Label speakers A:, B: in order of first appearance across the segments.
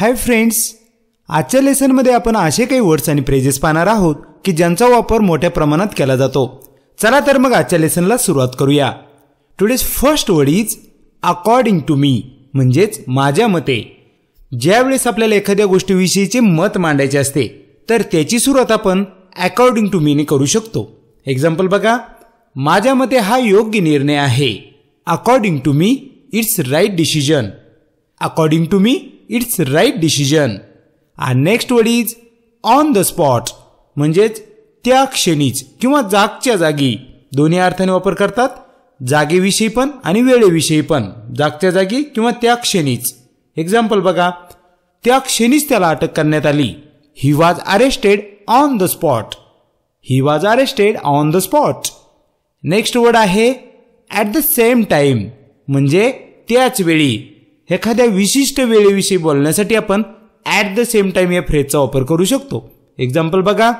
A: hi friends आजच्या लेसनमध्ये आपण असे काही वर्ड्स आणि फ्रेजेस पाहणार आहोत की ज्यांचा वापर मोठ्या प्रमाणात केला जातो चला तर मग आजच्या लेसनला सुरुवात करूया today's first word is according to me म्हणजेच माझ्या मते ज्यावेळेस आपल्याला एखाद्या गोष्टीविषयीचे मत मांडायचे असते तर त्याची सुरुवात आपण अकॉर्डिंग टू मीने करू शकतो एक्झाम्पल बघा माझ्या मते हा योग्य निर्णय आहे according to me it's right decision according to me it's right decision आणि next word is on the spot म्हणजेच त्या क्षणीच किंवा जागच्या जागी दोन्ही अर्थाने वापर करतात जागेविषयी पण आणि वेळेविषयी पण जागच्या जागी किंवा त्या क्षणीच एक्झाम्पल बघा त्या क्षणीच त्याला अटक करण्यात आली he was arrested on the spot he was arrested on the spot next word आहे ॲट द सेम टाईम म्हणजे त्याच वेळी एखाद्या विशिष्ट वेळेविषयी बोलण्यासाठी आपण ॲट द सेम टाईम या फ्रेजचा वापर करू शकतो एक्झाम्पल बघा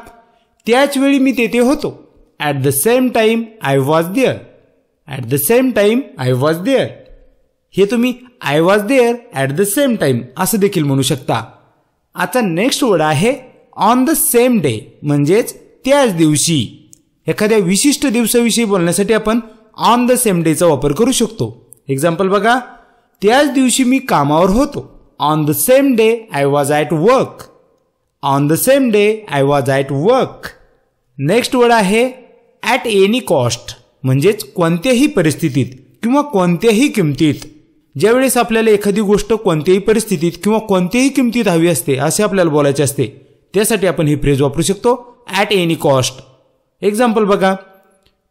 A: त्याच वेळी मी तेथे होतो at the same time I was there at the same time I was there हे तुम्ही I was there at the same time असं देखील म्हणू शकता आता नेक्स्ट वर्ड आहे ऑन द सेम डे म्हणजेच त्याच दिवशी एखाद्या विशिष्ट दिवसाविषयी बोलण्यासाठी आपण ऑन द सेम डेचा वापर करू शकतो एक्झाम्पल बघा त्याच दिवशी मी कामावर होतो on the same day I was at work on the same day I was at work next word आहे ॲट एनी कॉस्ट म्हणजेच कोणत्याही परिस्थितीत किंवा कोणत्याही किमतीत ज्यावेळेस आपल्याला एखादी गोष्ट कोणत्याही परिस्थितीत किंवा कोणत्याही किमतीत हवी असते असे आपल्याला बोलायचे असते त्यासाठी आपण ही फ्रेज वापरू शकतो ॲट एनी कॉस्ट एक्झाम्पल बघा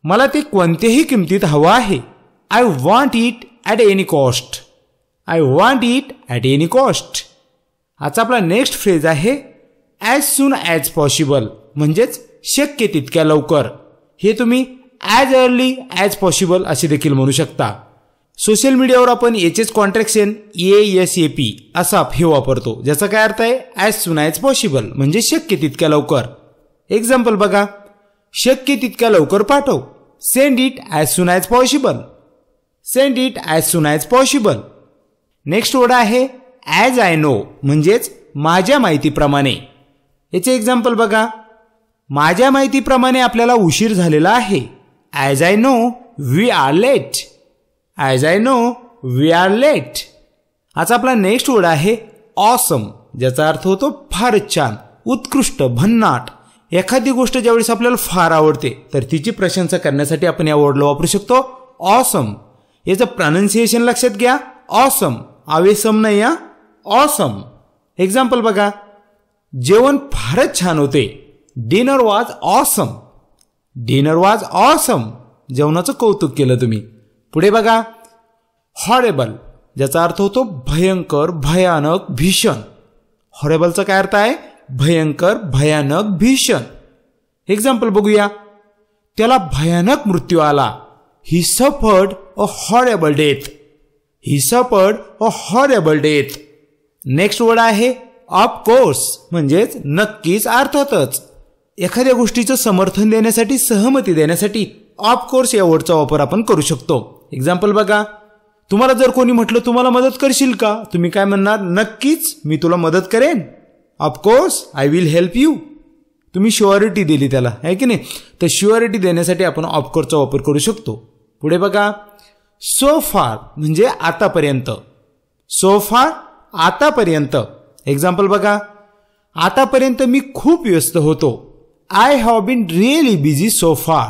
A: मला ते कोणत्याही किमतीत हवं आहे I want it at any cost I want it at any cost आता आपला नेक्स्ट फ्रेज आहे ॲज सून ॲज पॉसिबल म्हणजेच शक्य तितक्या लवकर हे तुम्ही ॲज अर्ली ॲज पॉसिबल असे देखील म्हणू शकता सोशल मीडियावर आपण याचेच contraction A S A P असा हे वापरतो ज्याचा काय अर्थ आहे ॲज सून ॲज पॉसिबल म्हणजे शक्य तितक्या लवकर एक्झाम्पल बघा शक्य तितक्या लवकर पाठव send it as soon as possible send it as soon as possible next word आहे ॲज आय नो म्हणजेच माझ्या माहितीप्रमाणे याचे एक्झाम्पल बघा माझ्या माहितीप्रमाणे आपल्याला उशीर झालेला आहे as I know we are late as I know we are late आज आपला नेक्स्ट वर्ड आहे ऑसम ज्याचा अर्थ होतो फार छान उत्कृष्ट भन्नाट एखादी गोष्ट ज्यावेळेस आपल्याला फार आवडते तर तिची प्रशंसा करण्यासाठी आपण या वर्डला वापरू शकतो ऑसम याचं प्रॉनन्सिएशन लक्षात घ्या ऑसम नाही या ऑसम एक्झाम्पल बघा जेवण फारच छान होते डिनर वाज ऑसम डिनर वाज ऑसम जेवणाचं कौतुक केलं तुम्ही पुढे बघा हॉरेबल ज्याचा अर्थ होतो भयंकर भयानक भीषण हॉरेबलचा काय अर्थ आहे भयंकर भयानक भीषण एक्झाम्पल बघूया त्याला भयानक मृत्यू आला he suffered a horrible death he suffered a horrible death next word आहे ऑफकोर्स म्हणजेच नक्कीच अर्थातच एखाद्या गोष्टीचं समर्थन देण्यासाठी सहमती देण्यासाठी ऑफकोर्स या वर्डचा वापर आपण करू शकतो एक्झाम्पल बघा तुम्हाला जर कोणी म्हटलं तुम्हाला मदत करशील का तुम्ही काय म्हणणार नक्कीच मी तुला मदत करेन of course I will help you तुम्ही शुअरिटी दिली त्याला आहे की नाही तर शुअरिटी देण्यासाठी आपण ऑफकोर्सचा वापर करू शकतो पुढे बघा सो फार म्हणजे आतापर्यंत सो फार आतापर्यंत एक्झाम्पल बघा आतापर्यंत मी खूप व्यस्त होतो I have been really busy so far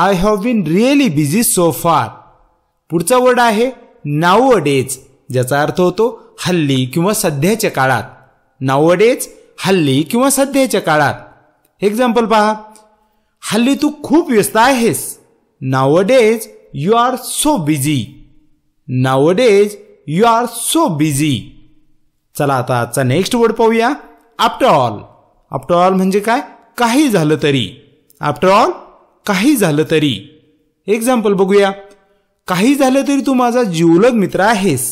A: I have been really busy so far पुढचा वर्ड आहे नाव डेज ज्याचा अर्थ होतो हल्ली किंवा सध्याच्या काळात नाव डेज हल्ली किंवा सध्याच्या काळात एक्झाम्पल पहा हल्ली तू खूप व्यस्त आहेस nowadays you are so busy Nowadays, you are so busy चला आता आजचा नेक्स्ट वर्ड पाहूया आफ्टर ऑल आफ्टर ऑल म्हणजे काय काही झालं तरी आफ्टर ऑल काही झालं तरी एक्झाम्पल बघूया काही झालं तरी तू माझा जीवलग मित्र आहेस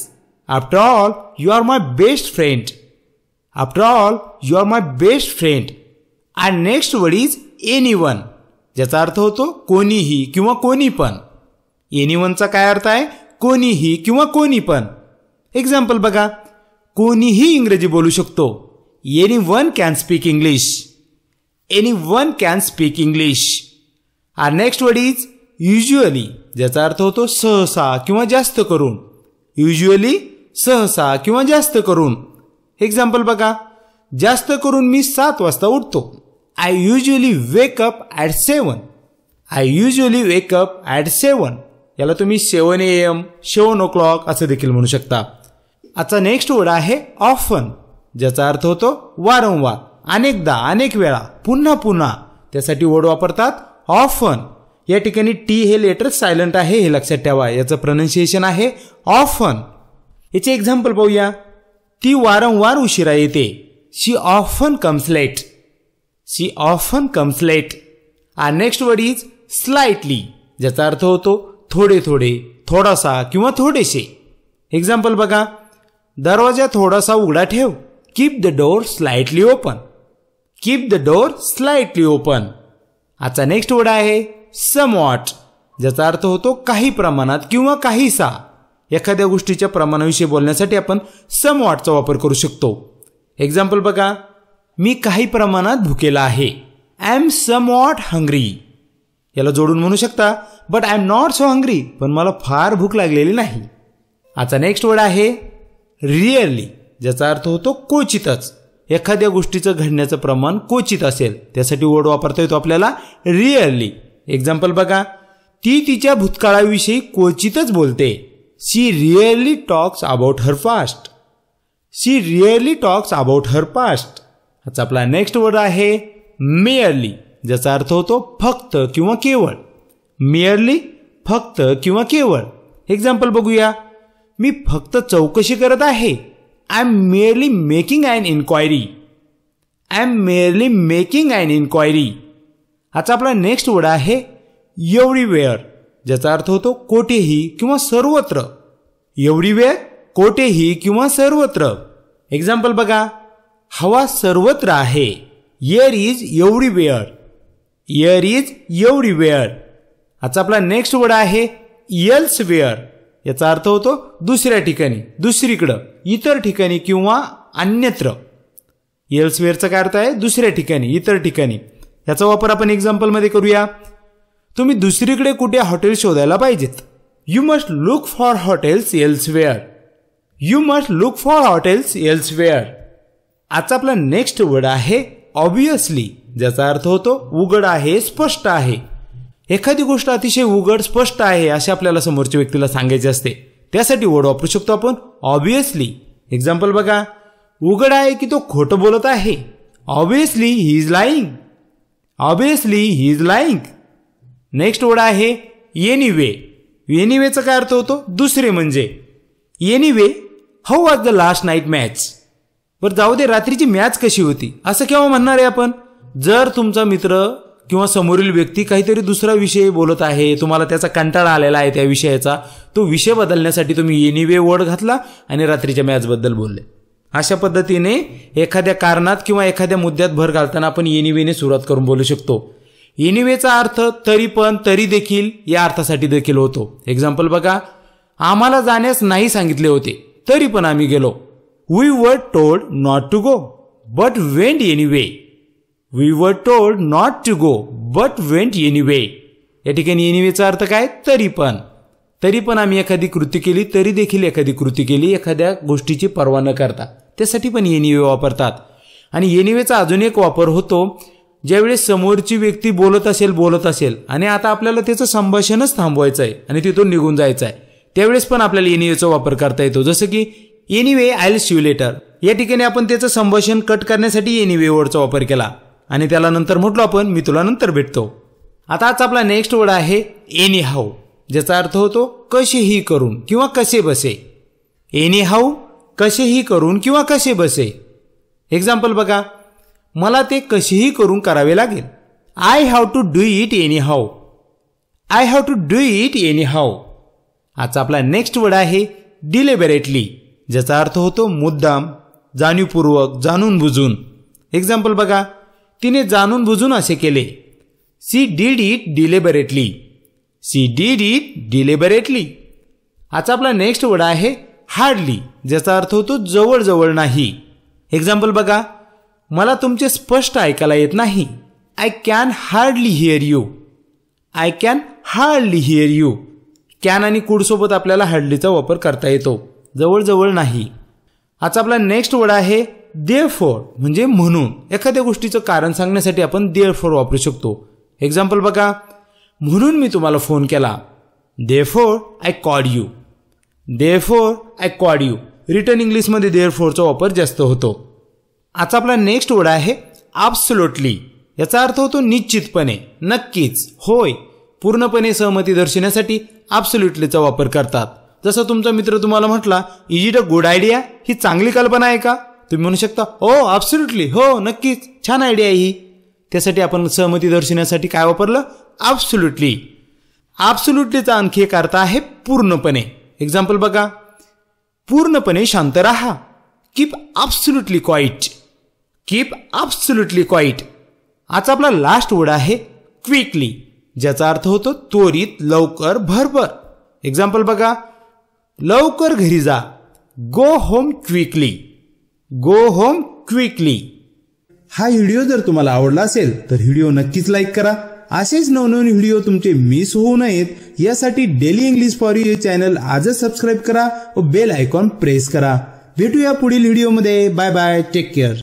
A: after all you are my best friend after all you are my best friend and next word is anyone ज्याचा अर्थ होतो कोणीही किंवा कोणी पण एनिवनचा काय अर्थ आहे कोणीही किंवा कोणी पण एक्झाम्पल बघा कोणीही इंग्रजी बोलू शकतो anyone can speak English anyone can speak English our next word is usually ज्याचा अर्थ होतो सहसा किंवा जास्त करून युजली सहसा किंवा जास्त करून एक्झाम्पल बघा जास्त करून मी सात वाजता उठतो I usually wake up at seven I usually wake up at seven याला तुम्ही सेवन A M seven O clock असं देखील म्हणू शकता आजचा नेक्स्ट वर्ड आहे ऑफन ज्याचा अर्थ होतो वारंवार अनेकदा अनेक वेळा पुन्हा पुन्हा त्यासाठी वर्ड वापरतात ऑफन या ठिकाणी टी हे लेटर सायलंट आहे हे लक्षात ठेवा याचं प्रोनन्सिएशन आहे ऑफन याचे एक्झाम्पल पाहूया ती वारंवार उशिरा येते she often comes late she often comes late uh next word is slightly ज्याचा अर्थ होतो थोडे थोडे थोडासा किंवा थोडेसे एक्झाम्पल बघा दरवाजा थोडासा उघडा ठेव keep the door slightly open keep the door slightly open आजचा नेक्स्ट वर्ड आहे समॉट ज्याचा अर्थ होतो काही प्रमाणात किंवा काहीसा एखाद्या गोष्टीच्या प्रमाणाविषयी बोलण्यासाठी आपण समॉटचा वापर करू शकतो एक्झाम्पल बघा मी काही प्रमाणात भुकेला आहे आय एम समॉट हंग्री याला जोडून म्हणू शकता but I am not so hungry पण मला फार भूक लागलेली नाही आता नेक्स्ट वर्ड आहे रिअरली ज्याचा अर्थ होतो क्वचितच एखाद्या गोष्टीचं घडण्याचं प्रमाण क्वचित असेल त्यासाठी वर्ड वापरता येतो आपल्याला रिअरली एक्झाम्पल बघा ती तिच्या भूतकाळाविषयी क्वचितच बोलते she rarely talks about her past she rarely talks about her past आता आपला नेक्स्ट वर्ड आहे मेअरली ज्याचा अर्थ होतो फक्त किंवा केवळ मिअरली फक्त किंवा केवळ एक्झाम्पल बघूया मी फक्त चौकशी करत आहे I am merely making and inquiry I am merely making and inquiry आता आपला नेक्स्ट वर्ड आहे एवढी वेअर ज्याचा अर्थ होतो कोठेही किंवा सर्वत्र एवढी वेअर कोठेही किंवा सर्वत्र एक्झाम्पल बघा हवा सर्वत्र आहे air is where air is where आजचा आपला नेक्स्ट वर्ड आहे यल्स वेअर याचा अर्थ होतो दुसऱ्या ठिकाणी दुसरीकडं इतर ठिकाणी किंवा अन्यत्र येल्सवेअरचा काय अर्थ आहे दुसऱ्या ठिकाणी इतर ठिकाणी याचा वापर आपण एक्झाम्पलमध्ये करूया तुम्ही दुसरीकडे कुठे हॉटेल शोधायला पाहिजेत you must look for hotels elsewhere you must look for hotels elsewhere आजचा आपला नेक्स्ट वर्ड आहे ऑब्वियसली ज्याचा अर्थ होतो उघड आहे स्पष्ट आहे एखादी गोष्ट अतिशय उघड स्पष्ट आहे असे आपल्याला समोरच्या व्यक्तीला सांगायचे असते त्यासाठी वर्ड वापरू शकतो आपण ऑब्वियसली एक्झाम्पल बघा उघड आहे की तो खोटं बोलत आहे obviously he is lying obviously he is lying next word आहे एनी वेचा काय अर्थ होतो दुसरे म्हणजे way how was the last night match बरं जाऊ दे रात्रीची मॅच कशी होती असं केव्हा म्हणणार आहे आपण जर तुमचा मित्र किंवा समोरील व्यक्ती काहीतरी दुसरा विषय बोलत आहे तुम्हाला त्याचा कंटाळा आलेला आहे त्या विषयाचा तो विषय बदलण्यासाठी तुम्ही वे वर्ड घातला आणि रात्रीच्या मॅचबद्दल बोलले अशा पद्धतीने एखाद्या कारणात किंवा एखाद्या मुद्द्यात भर घालताना आपण एनिवेने सुरुवात करून बोलू शकतो एनिवेचा अर्थ तरी पण तरी देखील या अर्थासाठी देखील होतो एक्झाम्पल बघा आम्हाला जाण्यास नाही सांगितले होते तरी पण आम्ही गेलो we were told not to go but went anyway we were told not to go but went anyway या ठिकाणी एनिवेचा अर्थ काय तरी पण तरी पण आम्ही एखादी कृती केली तरी देखील एखादी कृती केली एखाद्या गोष्टीची पर्वा न करता त्यासाठी पण एनिवे वापरतात आणि एनिवेचा अजून एक वापर होतो ज्यावेळेस समोरची व्यक्ती बोलत असेल बोलत असेल आणि आता आपल्याला त्याचं संभाषणच थांबवायचं आहे आणि तिथून निघून जायचं आहे त्यावेळेस पण आपल्याला एनिवेचा वापर करता येतो जसं की एनिवे आयल लेटर या ठिकाणी आपण त्याचं संभाषण कट करण्यासाठी एनिवे वर्डचा वापर केला आणि त्याला नंतर म्हटलो आपण मी तुला नंतर भेटतो आता आज आपला नेक्स्ट वर्ड आहे एनी हाऊ ज्याचा अर्थ होतो कसेही करून किंवा कसे बसे एनी हाऊ कसेही करून किंवा कसे बसे एक्झाम्पल बघा मला ते कसेही करून करावे लागेल I have to do it anyhow I have to do it anyhow आजचा आपला नेक्स्ट वर्ड आहे डिलेबरेटली ज्याचा अर्थ होतो मुद्दाम जाणीवपूर्वक जाणून बुजून एक्झाम्पल बघा तिने जाणून बुजून असे केले she did it deliberately she did it deliberately आता आपला नेक्स्ट वर्ड आहे हार्डली ज्याचा अर्थ होतो जवळजवळ नाही एक्झाम्पल बघा मला तुमचे स्पष्ट ऐकायला येत नाही I can hardly hear you I can hardly hear you can आणि कुडसोबत आपल्याला हार्डलीचा वापर करता येतो जवळजवळ नाही आता आपला नेक्स्ट वर्ड आहे दे फोर म्हणजे म्हणून एखाद्या गोष्टीचं कारण सांगण्यासाठी आपण देअर वापरू शकतो एक्झाम्पल बघा म्हणून मी तुम्हाला फोन केला therefore I called you therefore I called you written इंग्लिशमध्ये देअर फोरचा वापर जास्त होतो आता आपला नेक्स्ट वर्ड आहे ॲब्सोलोटली याचा अर्थ होतो निश्चितपणे नक्कीच होय पूर्णपणे सहमती दर्शवण्यासाठी ॲब्सोल्युटलीचा वापर करतात जसं तुमचा मित्र तुम्हाला म्हटला is it a good idea ही चांगली कल्पना आहे का तुम्ही म्हणू शकता हो ॲब्सुल्युटली हो नक्कीच छान आयडिया आहे ही त्यासाठी आपण सहमती दर्शवण्यासाठी काय वापरलं ॲब्सुल्युटली ॲब्सुल्युटलीचा आणखी एक अर्थ आहे पूर्णपणे एक्झाम्पल बघा पूर्णपणे शांत राहा keep absolutely quiet keep absolutely quiet आज आपला लास्ट वर्ड आहे क्विकली ज्याचा अर्थ होतो त्वरित लवकर भरभर एक्झाम्पल बघा लवकर घरी जा go home quickly go home quickly हा व्हिडिओ जर तुम्हाला आवडला असेल तर व्हिडिओ नक्कीच लाईक करा असेच नवनवीन व्हिडिओ तुमचे मिस होऊ नयेत यासाठी daily English for you channel आजच सबस्क्राईब करा व बेल आयकॉन प्रेस करा भेटूया पुढील व्हिडिओमध्ये बाय बाय टेक केअर